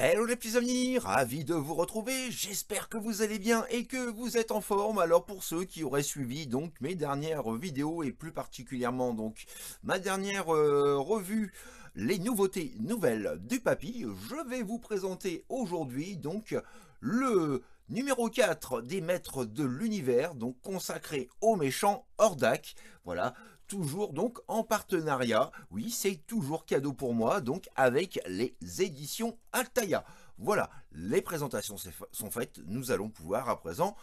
Hello les petits amis, ravi de vous retrouver, j'espère que vous allez bien et que vous êtes en forme. Alors pour ceux qui auraient suivi donc mes dernières vidéos et plus particulièrement donc ma dernière euh, revue les nouveautés nouvelles du papy, je vais vous présenter aujourd'hui donc le numéro 4 des maîtres de l'univers, donc consacré aux méchants Hordak. Voilà, toujours donc en partenariat, oui c'est toujours cadeau pour moi, donc avec les éditions Altaïa. Voilà, les présentations sont faites, nous allons pouvoir à présent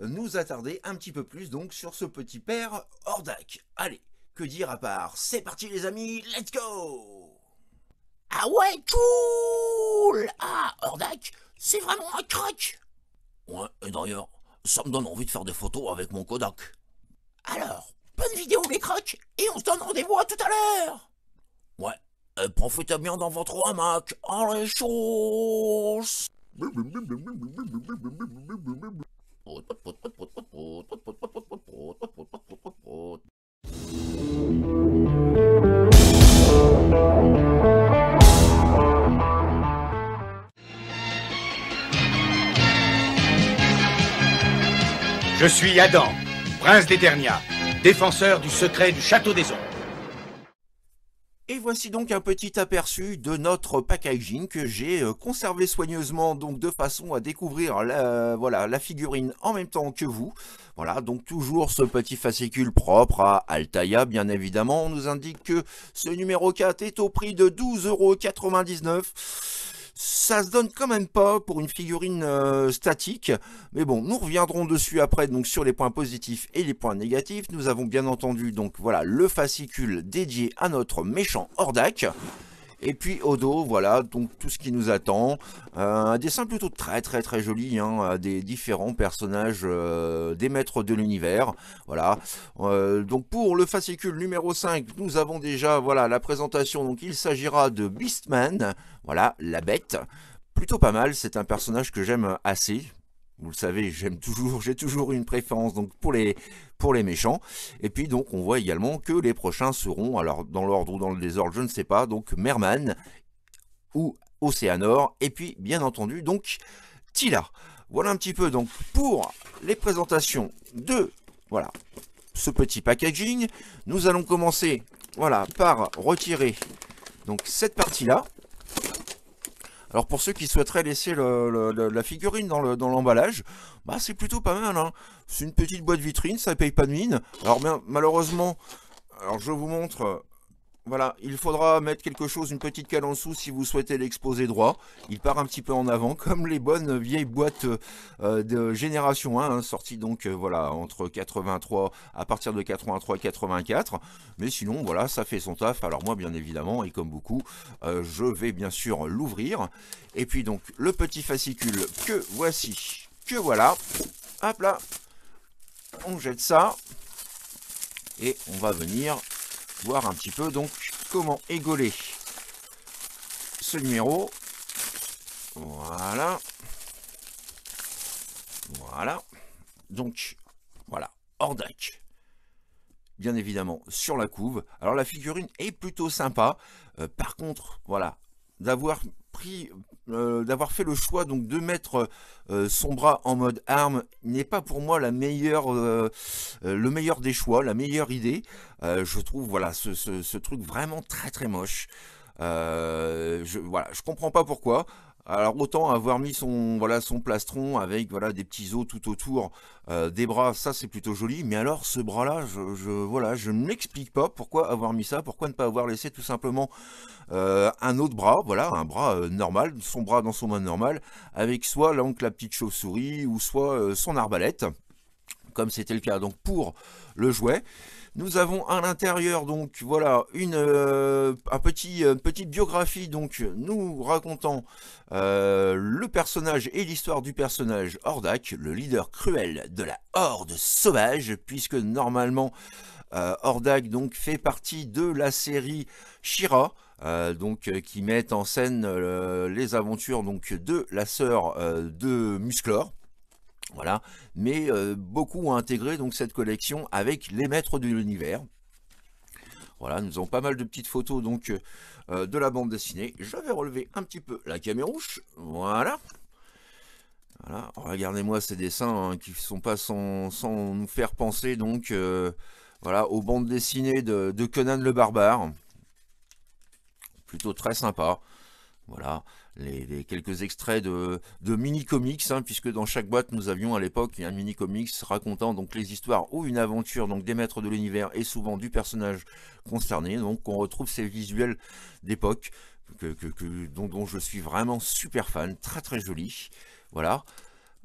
nous attarder un petit peu plus donc sur ce petit père Hordak. Allez, que dire à part C'est parti les amis, let's go Ah ouais, cool Ah, Hordak, c'est vraiment un crack Ouais, et d'ailleurs, ça me donne envie de faire des photos avec mon Kodak. Alors, Bonne vidéo les crocs et on se donne rendez-vous à tout à l'heure Ouais, euh, profitez bien dans votre hamac, en choses Je suis Adam, prince des d'Eternia défenseur du secret du château des ombres. Et voici donc un petit aperçu de notre packaging que j'ai euh, conservé soigneusement donc de façon à découvrir la, voilà, la figurine en même temps que vous. Voilà, donc toujours ce petit fascicule propre à Altaïa, bien évidemment. On nous indique que ce numéro 4 est au prix de 12,99€. Ça se donne quand même pas pour une figurine euh, statique. Mais bon, nous reviendrons dessus après, donc sur les points positifs et les points négatifs. Nous avons bien entendu, donc voilà, le fascicule dédié à notre méchant Hordak. Et puis au dos, voilà, donc tout ce qui nous attend. Euh, un dessin plutôt très très très joli hein, des différents personnages euh, des maîtres de l'univers. Voilà. Euh, donc pour le fascicule numéro 5, nous avons déjà voilà la présentation. Donc il s'agira de Beastman, voilà, la bête. Plutôt pas mal, c'est un personnage que j'aime assez, vous le savez, j'aime toujours, j'ai toujours une préférence donc pour les, pour les méchants. Et puis donc on voit également que les prochains seront, alors dans l'ordre ou dans le désordre, je ne sais pas, donc Merman ou Océanor, et puis bien entendu donc Tila. Voilà un petit peu donc pour les présentations de voilà ce petit packaging. Nous allons commencer voilà par retirer donc cette partie là. Alors pour ceux qui souhaiteraient laisser la figurine dans l'emballage, bah c'est plutôt pas mal. Hein. C'est une petite boîte vitrine, ça paye pas de mine. Alors bien, malheureusement, alors je vous montre voilà, il faudra mettre quelque chose, une petite cale en dessous si vous souhaitez l'exposer droit. Il part un petit peu en avant, comme les bonnes vieilles boîtes euh, de génération 1, hein, sorties donc euh, voilà entre 83, à partir de 83 84. Mais sinon, voilà, ça fait son taf. Alors moi, bien évidemment, et comme beaucoup, euh, je vais bien sûr l'ouvrir. Et puis donc, le petit fascicule que voici, que voilà. Hop là, on jette ça. Et on va venir voir un petit peu donc comment égoler ce numéro. Voilà. Voilà. Donc, voilà, hors Bien évidemment, sur la couve. Alors, la figurine est plutôt sympa. Euh, par contre, voilà, d'avoir euh, d'avoir fait le choix donc de mettre euh, son bras en mode arme n'est pas pour moi la meilleure, euh, le meilleur des choix, la meilleure idée. je trouve voilà ce, truc vraiment très très moche. je, voilà, je comprends pas pourquoi. Alors autant avoir mis son, voilà, son plastron avec voilà, des petits os tout autour euh, des bras, ça c'est plutôt joli, mais alors ce bras-là, je, voilà, je ne m'explique pas pourquoi avoir mis ça, pourquoi ne pas avoir laissé tout simplement euh, un autre bras, voilà, un bras euh, normal, son bras dans son main normal, avec soit donc, la petite chauve-souris ou soit son arbalète, comme c'était le cas donc pour le jouet. Nous avons à l'intérieur donc voilà une euh, un petit, euh, petite biographie donc nous racontant euh, le personnage et l'histoire du personnage Hordak, le leader cruel de la horde sauvage, puisque normalement Hordak donc fait partie de la série Shira. donc qui met en scène les aventures donc de la sœur de Musclor. Voilà, mais euh, beaucoup ont intégré donc cette collection avec les maîtres de l'univers. Voilà, nous avons pas mal de petites photos donc euh, de la bande dessinée. Je vais relever un petit peu la camérouche. Voilà. Voilà, regardez-moi ces dessins hein, qui ne sont pas sans, nous faire penser donc euh, voilà, aux bandes dessinées de, Conan le Barbare. Plutôt très sympa. Voilà les, quelques extraits de, mini-comics, hein, puisque dans chaque boîte nous avions à l'époque un mini-comics racontant donc les histoires ou une aventure donc des maîtres de l'univers et souvent du personnage concerné. Donc on retrouve ces visuels d'époque dont, je suis vraiment super fan, très très joli. Voilà.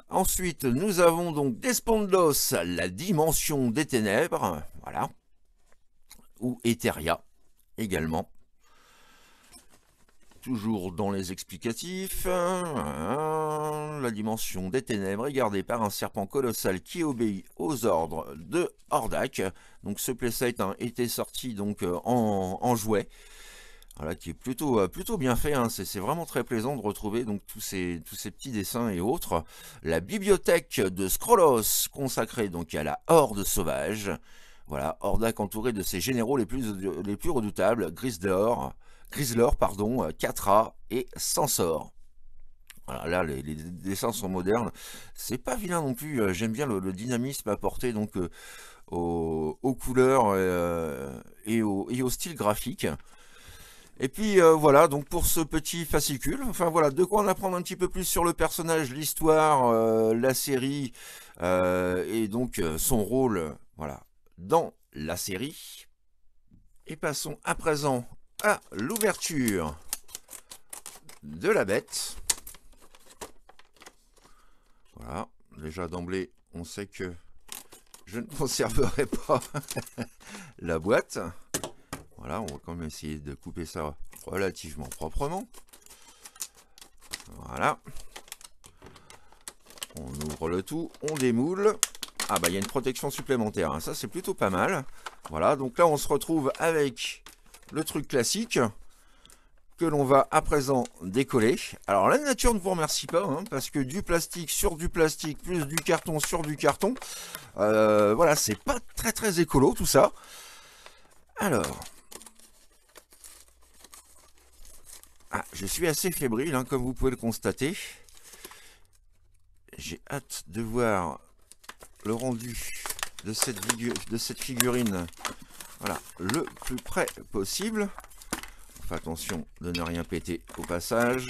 Ensuite, nous avons donc Despondos, la dimension des ténèbres, voilà, ou Etheria également toujours dans les explicatifs, hein, la dimension des ténèbres est gardée par un serpent colossal qui obéit aux ordres de Hordak. Donc ce playset hein, était sorti donc euh, en, jouet. Voilà, qui est plutôt, euh, plutôt bien fait, hein. c'est vraiment très plaisant de retrouver donc, tous, ces, tous ces petits dessins et autres. La bibliothèque de Scrollos, consacrée donc à la Horde Sauvage. Voilà, Hordak entouré de ses généraux les plus, les plus redoutables, Gris d'Or, chrysler pardon, 4A euh, et Sensor. Voilà, là, les, dessins sont modernes. C'est pas vilain non plus. Euh, j'aime bien le, dynamisme apporté donc euh, aux, couleurs et, au, style graphique. Et puis voilà, donc pour ce petit fascicule, enfin voilà, de quoi en apprendre un petit peu plus sur le personnage, l'histoire, la série et donc son rôle, voilà, dans la série. Et passons à présent l'ouverture de la bête. Voilà, déjà d'emblée, on sait que je ne conserverai pas la boîte. Voilà, on va quand même essayer de couper ça relativement proprement. Voilà. On ouvre le tout, on démoule. Ah bah il y a une protection supplémentaire, hein. ça c'est plutôt pas mal. Voilà, donc là on se retrouve avec le truc classique que l'on va à présent décoller. Alors la nature ne vous remercie pas, hein, parce que du plastique sur du plastique, plus du carton sur du carton, euh, voilà, c'est pas très très écolo tout ça. Alors... Ah, je suis assez fébrile, hein, comme vous pouvez le constater. J'ai hâte de voir le rendu de cette figurine voilà, le plus près possible. On attention de ne rien péter au passage.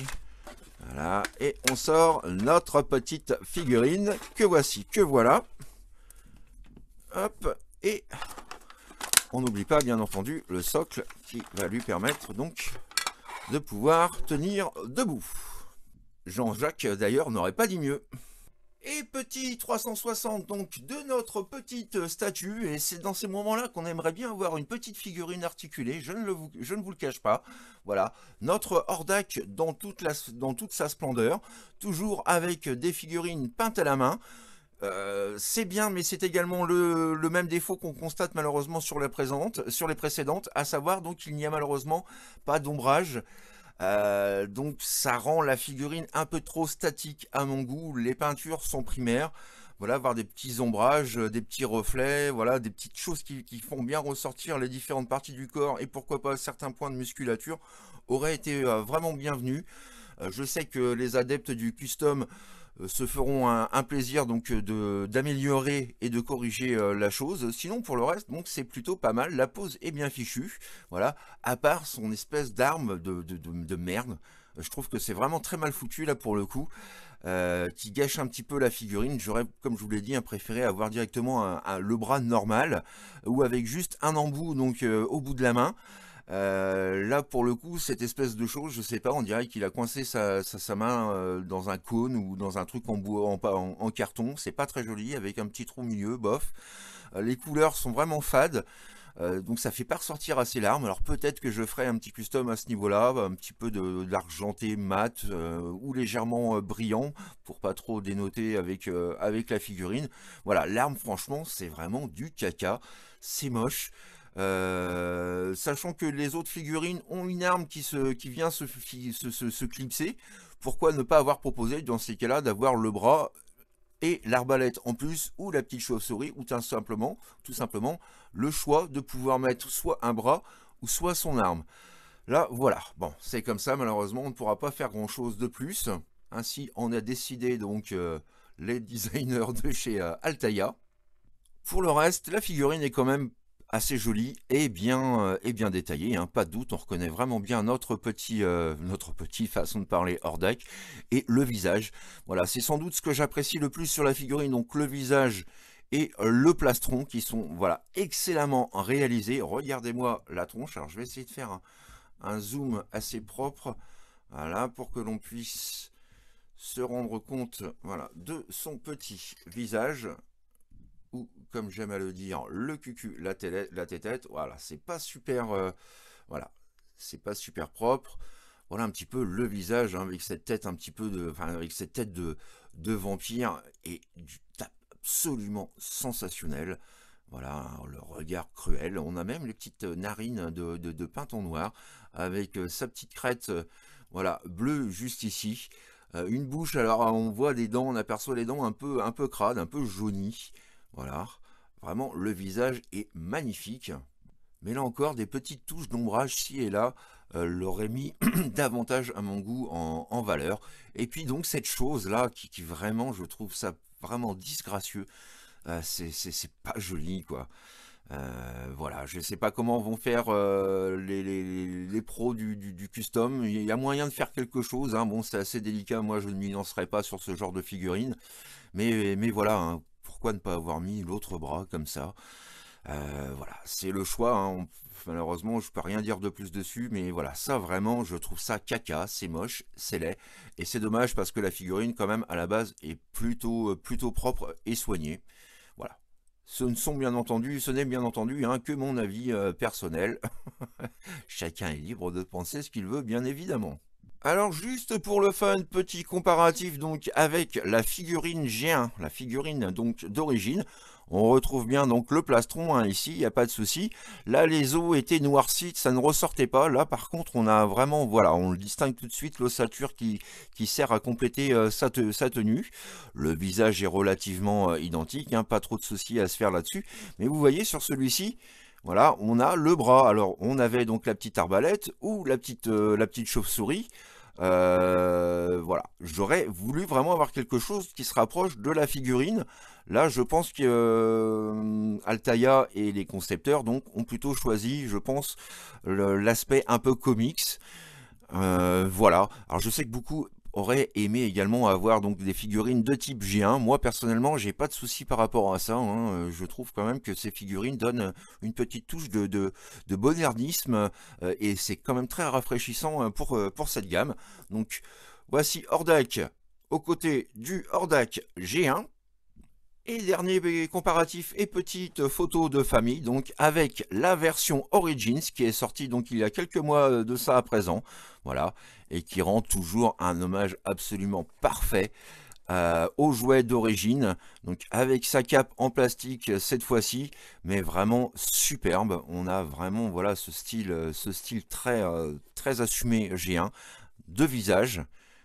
Voilà, et on sort notre petite figurine. Que voici, que voilà. Hop, et on n'oublie pas bien entendu le socle qui va lui permettre donc de pouvoir tenir debout. Jean-Jacques d'ailleurs n'aurait pas dit mieux et petit 360 donc de notre petite statue et c'est dans ces moments-là qu'on aimerait bien avoir une petite figurine articulée, je ne, le, je ne vous le cache pas. Voilà, notre Hordak dans toute, la, dans toute sa splendeur, toujours avec des figurines peintes à la main. Euh, c'est bien, mais c'est également le, même défaut qu'on constate malheureusement sur, la présente, sur les précédentes, à savoir donc qu'il n'y a malheureusement pas d'ombrage. Euh, donc ça rend la figurine un peu trop statique à mon goût. Les peintures sont primaires. Voilà, voir des petits ombrages, euh, des petits reflets, voilà, des petites choses qui, qui font bien ressortir les différentes parties du corps et pourquoi pas certains points de musculature auraient été euh, vraiment bienvenus. Je sais que les adeptes du custom euh, se feront un, plaisir donc euh, d'améliorer et de corriger euh, la chose. Sinon pour le reste donc c'est plutôt pas mal. La pose est bien fichue, voilà. À part son espèce d'arme de, merde, je trouve que c'est vraiment très mal foutu là pour le coup, qui gâche un petit peu la figurine. J'aurais comme je vous l'ai dit hein, préféré avoir directement le bras normal ou avec juste un embout donc au bout de la main. Euh, là, pour le coup, cette espèce de chose, je sais pas, on dirait qu'il a coincé sa, main euh, dans un cône ou dans un truc en, carton. C'est pas très joli, avec un petit trou au milieu, bof. Euh, les couleurs sont vraiment fades. donc ça fait pas ressortir assez l'arme Alors peut-être que je ferai un petit custom à ce niveau-là, un petit peu de, l'argenté mat ou légèrement brillant pour pas trop dénoter avec, avec la figurine. Voilà, l'arme franchement c'est vraiment du caca, c'est moche. Euh, sachant que les autres figurines ont une arme qui, se, qui vient se, clipser, pourquoi ne pas avoir proposé dans ces cas-là d'avoir le bras et l'arbalète en plus, ou la petite chauve-souris, ou tout simplement, tout simplement le choix de pouvoir mettre soit un bras ou soit son arme. Là, voilà. Bon, c'est comme ça, malheureusement, on ne pourra pas faire grand-chose de plus. Ainsi, on a décidé, donc, euh, les designers de chez euh, Altaïa. Pour le reste, la figurine est quand même assez joli et bien, euh, et bien détaillé, hein. pas de doute, on reconnaît vraiment bien notre petit, euh, notre petit façon de parler hors et le visage, voilà, c'est sans doute ce que j'apprécie le plus sur la figurine, donc le visage et euh, le plastron qui sont voilà excellemment réalisés, regardez-moi la tronche, alors je vais essayer de faire un, un zoom assez propre, voilà, pour que l'on puisse se rendre compte voilà, de son petit visage, ou comme j'aime à le dire, le cucu, la, télé, la tétette, voilà, c'est pas super, euh, voilà, c'est pas super propre. Voilà un petit peu le visage hein, avec cette tête un petit peu de, enfin avec cette tête de, de vampire et du absolument sensationnel. Voilà, hein, le regard cruel. On a même les petites euh, narines de, de, noir avec euh, sa petite crête, voilà, bleue juste ici. une bouche, alors on voit des dents, on aperçoit les dents un peu, un peu crades, un peu jaunies. Voilà, vraiment le visage est magnifique. Mais là encore, des petites touches d'ombrage ci et là euh, l'auraient mis davantage à mon goût en, valeur. Et puis donc cette chose-là, qui, vraiment, je trouve ça vraiment disgracieux, euh, c'est pas joli quoi. Euh, voilà, je ne sais pas comment vont faire les, pros du, custom. Il y a moyen de faire quelque chose. Hein. Bon, c'est assez délicat. Moi, je ne m'y lancerai pas sur ce genre de figurine. Mais, mais voilà, hein pourquoi ne pas avoir mis l'autre bras comme ça euh, voilà, c'est le choix. Hein, malheureusement, je peux rien dire de plus dessus, mais voilà, ça vraiment, je trouve ça caca, c'est moche, c'est laid, et c'est dommage parce que la figurine, quand même, à la base, est plutôt, euh, plutôt propre et soignée. Voilà. Ce ne sont bien entendu, ce n'est bien entendu hein, que mon avis euh, personnel. Chacun est libre de penser ce qu'il veut, bien évidemment. Alors juste pour le fun, petit comparatif donc avec la figurine G1, la figurine donc d'origine. On retrouve bien donc le plastron hein, ici, il n'y a pas de souci. Là les os étaient noircis, ça ne ressortait pas. Là par contre on a vraiment, voilà, on le distingue tout de suite l'ossature qui, sert à compléter euh, sa, tenue. Le visage est relativement euh, identique, hein, pas trop de soucis à se faire là-dessus. Mais vous voyez sur celui-ci, voilà, on a le bras. Alors, on avait donc la petite arbalète ou la petite, euh, petite chauve-souris. Euh, voilà, j'aurais voulu vraiment avoir quelque chose qui se rapproche de la figurine. Là, je pense que euh, Altaïa et les concepteurs donc, ont plutôt choisi, je pense, l'aspect un peu comics. voilà. Alors je sais que beaucoup aurait aimé également avoir donc des figurines de type G1. Moi personnellement j'ai pas de souci par rapport à ça. Hein. Euh, je trouve quand même que ces figurines donnent euh, une petite touche de, de, euh, et c'est quand même très rafraîchissant pour, pour cette gamme. Donc voici Hordak aux côtés du Hordak G1 et dernier comparatif et petite photo de famille, donc avec la version Origins qui est sortie donc il y a quelques mois euh, de ça à présent, voilà, et qui rend toujours un hommage absolument parfait euh, aux jouets d'origine, donc avec sa cape en plastique euh, cette fois-ci, mais vraiment superbe. On a vraiment voilà ce style, ce style très très assumé G1, deux visages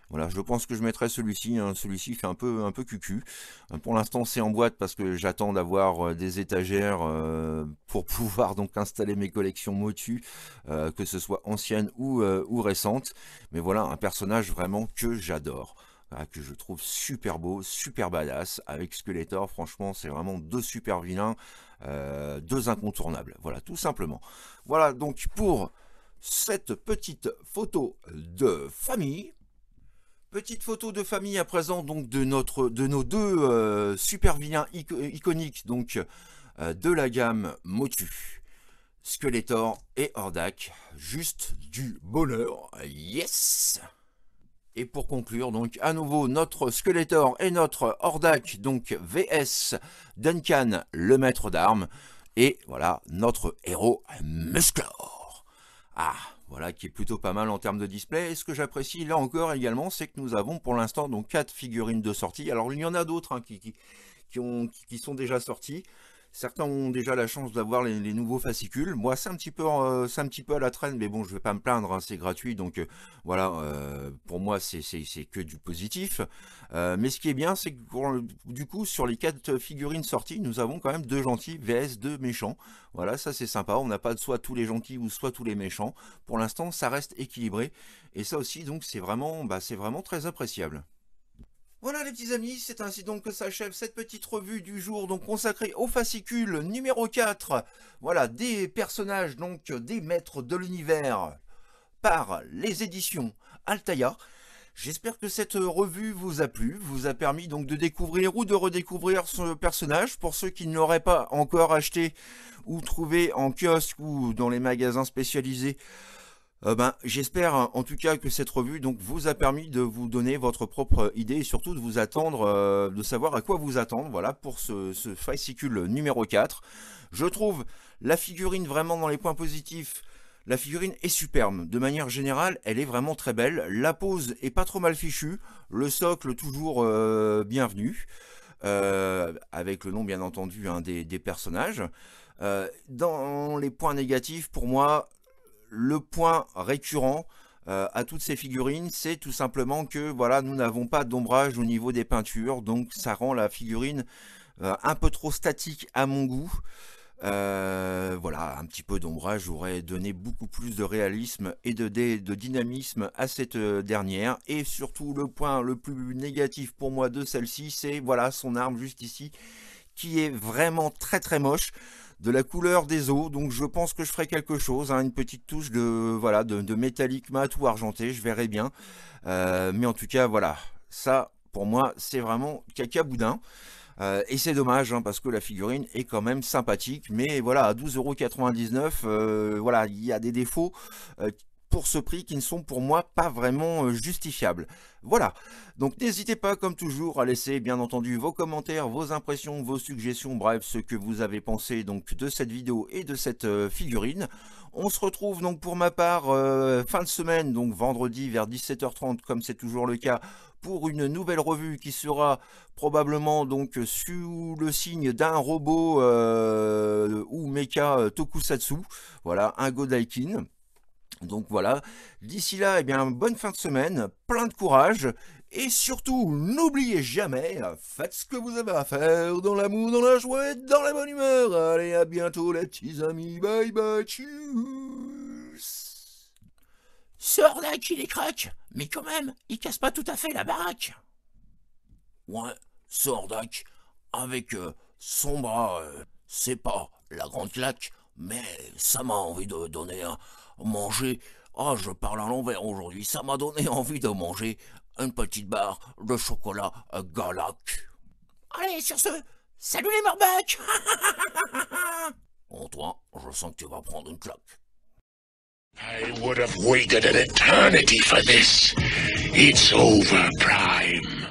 voilà, je pense que je mettrai celui-ci. Hein. Celui-ci, fait un peu, un peu cucu. Euh, pour l'instant, c'est en boîte parce que j'attends d'avoir euh, des étagères euh, pour pouvoir donc installer mes collections Motu, que ce soit anciennes ou, ou récentes. Mais voilà, un personnage vraiment que j'adore. Hein, que je trouve super beau, super badass, avec Skeletor, franchement, c'est vraiment deux super vilains, deux incontournables, voilà, tout simplement. Voilà, donc pour cette petite photo de famille, Petite photo de famille à présent donc de notre de nos deux euh, super vilains iconiques donc euh, de la gamme Motu. Skeletor et Hordak, juste du bonheur, yes Et pour conclure donc à nouveau notre Skeletor et notre Hordak, donc VS Duncan le maître d'armes, et voilà notre héros Musclor. Ah voilà, qui est plutôt pas mal en termes de display. Et ce que j'apprécie là encore également, c'est que nous avons pour l'instant donc quatre figurines de sortie. Alors il y en a d'autres hein, qui, qui, sont déjà sorties. Certains ont déjà la chance d'avoir les, nouveaux fascicules. Moi, c'est un petit peu, euh, un petit peu à la traîne, mais bon, je ne vais pas me plaindre, hein, c'est gratuit, donc euh, voilà. Euh, pour moi, c'est que du positif. mais ce qui est bien, c'est que du coup, sur les quatre figurines sorties, nous avons quand même deux gentils vs deux méchants. Voilà, ça c'est sympa. On n'a pas de soit tous les gentils ou soit tous les méchants. Pour l'instant, ça reste équilibré, et ça aussi, donc c'est vraiment, bah, c'est vraiment très appréciable. Voilà les petits amis, c'est ainsi donc que s'achève cette petite revue du jour donc consacrée au fascicule numéro 4. Voilà, des personnages donc des maîtres de l'univers par les éditions Altaïa. J'espère que cette revue vous a plu, vous a permis donc de découvrir ou de redécouvrir ce personnage. Pour ceux qui ne l'auraient pas encore acheté ou trouvé en kiosque ou dans les magasins spécialisés, euh, ben, j'espère en tout cas que cette revue donc, vous a permis de vous donner votre propre idée et surtout de vous attendre, euh, de savoir à quoi vous attendre voilà, pour ce, fascicule numéro 4. Je trouve la figurine vraiment dans les points positifs. La figurine est superbe. De manière générale, elle est vraiment très belle. La pose est pas trop mal fichue. Le socle toujours euh, bienvenu. avec le nom bien entendu hein, des, personnages. dans les points négatifs, pour moi, le point récurrent euh, à toutes ces figurines, c'est tout simplement que voilà, nous n'avons pas d'ombrage au niveau des peintures, donc ça rend la figurine euh, un peu trop statique à mon goût. Euh, voilà, un petit peu d'ombrage aurait donné beaucoup plus de réalisme et de, de, dynamisme à cette dernière. Et surtout, le point le plus négatif pour moi de celle-ci, c'est voilà son arme juste ici, qui est vraiment très très moche de la couleur des os, Donc je pense que je ferai quelque chose, hein, une petite touche de voilà de, métallique mat ou argenté, je verrai bien. Euh, mais en tout cas voilà, ça pour moi c'est vraiment caca boudin. Euh, et c'est dommage hein, parce que la figurine est quand même sympathique, mais voilà à 12,99€, euh, voilà il y a des défauts pour ce prix qui ne sont pour moi pas vraiment euh, justifiables. Voilà, donc n'hésitez pas comme toujours à laisser bien entendu vos commentaires, vos impressions, vos suggestions, bref ce que vous avez pensé donc de cette vidéo et de cette euh, figurine. On se retrouve donc pour ma part euh, fin de semaine, donc vendredi vers 17h30 comme c'est toujours le cas pour une nouvelle revue qui sera probablement donc sous le signe d'un robot ou mecha tokusatsu, voilà un Godaikin. Donc voilà, d'ici là, eh bien, bonne fin de semaine, plein de courage, et surtout, n'oubliez jamais, euh, faites ce que vous avez à faire, dans l'amour, dans la joie, dans la bonne humeur. Allez, à bientôt les petits amis, bye bye, tchuss Sors il qu'il les craque, mais quand même, il casse pas tout à fait la baraque. Ouais, Sordak, avec euh, son bras, euh, c'est pas la grande claque, mais ça m'a envie de donner à manger. Ah, je parle à l'envers aujourd'hui. Ça m'a donné envie de manger une petite barre de chocolat Galac. Allez, sur ce, salut les En Antoine, je sens que tu vas prendre une claque. I would have waited an eternity for this. It's over, Prime.